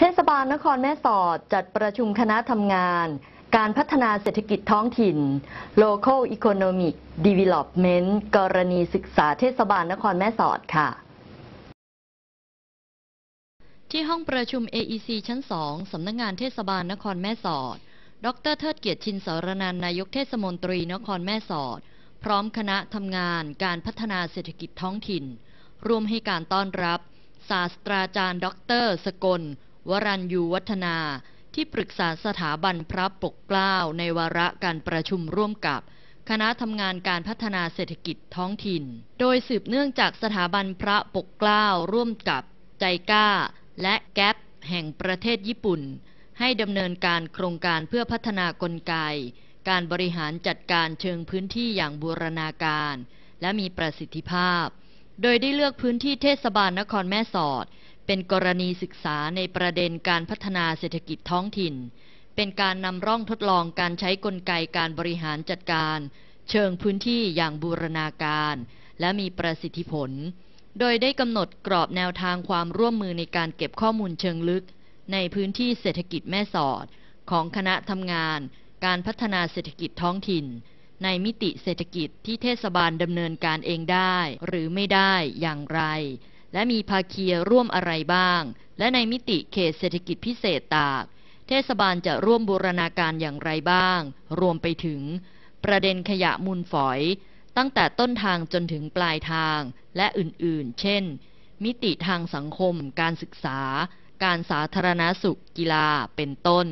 เทศบาลนครแม่สอดจัดประชุมคณะทำงาน การพัฒนาเศรษฐกิจท้องถิ่น local economic development กรณีศึกษาเทศบาลนครแม่สอดค่ะ ที่ห้องประชุม AEC ชั้น 2 สำนักงงานเทศบาลนครแม่สอด ดร เทิดเกียรติชินสารนัน นายกเทศมนตรีนครแม่สอด พร้อมคณะทำงานการพัฒนาเศรษฐกิจท้องถิ่นร่วมให้การต้อนรับศาสตราจารย์ ดร สกลวรัญยูวัฒนาที่ปรึกษาสถาบันพระปกเกล้าในวาระการประชุมร่วมกับ คณะทำงานการพัฒนาเศรษฐกิจท้องถิ่น โดยสืบเนื่องจากสถาบันพระปกเกล้าร่วมกับใจก้า และแก๊ปแห่งประเทศญี่ปุ่น ให้ดำเนินการโครงการเพื่อพัฒนากลไก การบริหารจัดการเชิงพื้นที่อย่างบูรณาการ และมีประสิทธิภาพ โดยได้เลือกพื้นที่เทศบาลนครแม่สอดเป็นกรณีศึกษาในประเด็นการพัฒนาเศรษฐกิจท้องถิ่น เป็นการนำร่องทดลองการใช้กลไกการบริหารจัดการ เชิงพื้นที่อย่างบูรณาการ และมีประสิทธิผล โดยได้กำหนดกรอบแนวทางความร่วมมือในการเก็บข้อมูลเชิงลึก ในพื้นที่เศรษฐกิจแม่สอด ของคณะทำงานการพัฒนาเศรษฐกิจท้องถิ่น ในมิติเศรษฐกิจที่เทศบาลดำเนินการเองได้หรือไม่ได้อย่างไรและมีภาคีร่วมอะไรบ้าง และในมิติเขตเศรษฐกิจพิเศษตาก เทศบาลจะร่วมบูรณาการอย่างไรบ้าง รวมไปถึง ประเด็นขยะมูลฝอย ตั้งแต่ต้นทางจนถึงปลายทาง และอื่นๆ เช่น มิติทางสังคม การศึกษา การสาธารณสุข กีฬา เป็นต้น